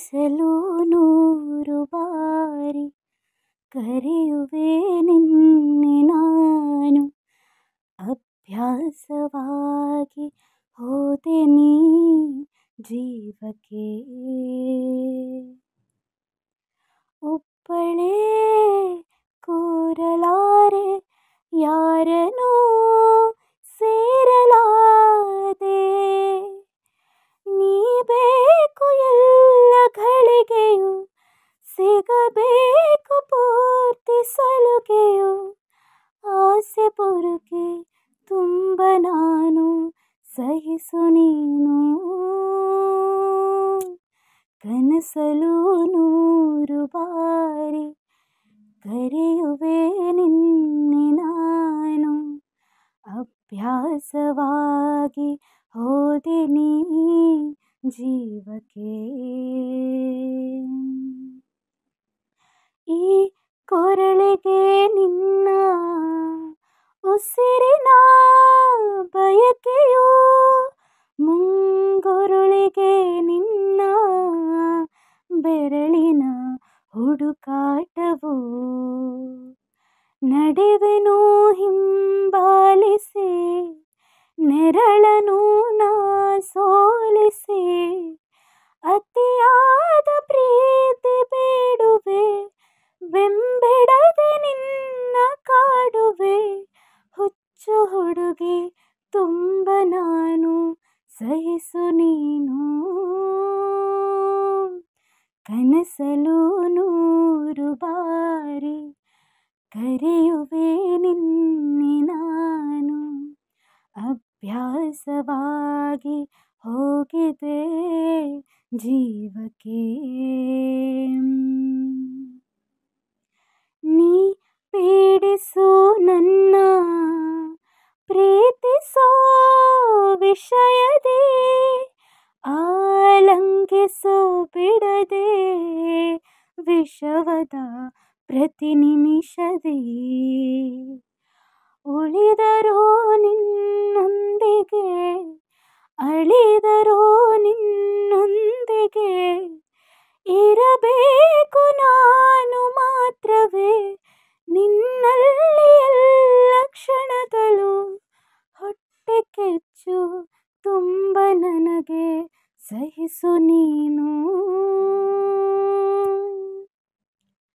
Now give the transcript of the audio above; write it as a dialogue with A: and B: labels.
A: ಮನಸ್ಸಲು ನೂರು ಬಾರಿ ಕರೆಯುವೆ ನಿನ್ನೆ ನಾನು ಅಭ್ಯಾಸವಾಗಿ ಹೋದೆ ನೀ ಜೀವಕ್ಕೆ ಒಬ್ಬಳೇ ಕೋರಲಾರೆ ಯಾರನೂ ಬೇಕು ಪೂರ್ತಿಸಲುಗೆಯು ಆಸೆ ಬುರುಕೆ ತುಂಬ ನಾನು ಸಹಿಸು ನೀನು ಕನಸಲು ನೂರು ಬಾರಿ ಕರೆಯುವೆ ನಿನ್ನೆ ನಾನು ಅಭ್ಯಾಸವಾಗಿ ಹೋದೆ ನೀ ಜೀವಕ್ಕೆ ಈ ಕೊರಳಿಗೆ ನಿನ್ನ ಉಸಿರಿನ ಬಯಕೆಯು ಮುಂಗೊರುಳಿಗೆ ನಿನ್ನ ಬೆರಳಿನ ಹುಡುಕಾಟವು ನಡುವೆನೂ ಹಿಂಬಾಲಿಸಿ ನೆರಳನು ನಾ ಸೋಲಿಸಿ ಹುಡುಗಿ ತುಂಬ ನಾನು ಸಹಿಸು ನೀನು ಕನಸಲು ನೂರು ಬಾರಿ ಕರೆಯುವೆ ನಿನ್ನೆ ನಾನು ಅಭ್ಯಾಸವಾಗಿ ಹೋಗಿದೆ ಜೀವಕ್ಕೆ ನೀ ಪೀಡಿಸೋ ಬಿಡದೆ ಆಲಂಕಿಸು ಬಿಡದೆ ವಿಷವದ ಪ್ರತಿ ನಿಮಿಷದೇ ಉಳಿದರೋ ನಿನ್ನೊಂದಿಗೆ ಅಳಿದರೋ ನಿನ್ನೊಂದಿಗೆ ಇರಬೇಕು ನಾನು ಮಾತ್ರವೇ ನಿನ್ನಲ್ಲಿ ಎಲ್ಲ ಕ್ಷಣಗಳು ಹೊಟ್ಟೆ ಕೆಚ್ಚು ತುಂಬ ನನಗೆ ಸಹಿಸು ನೀನು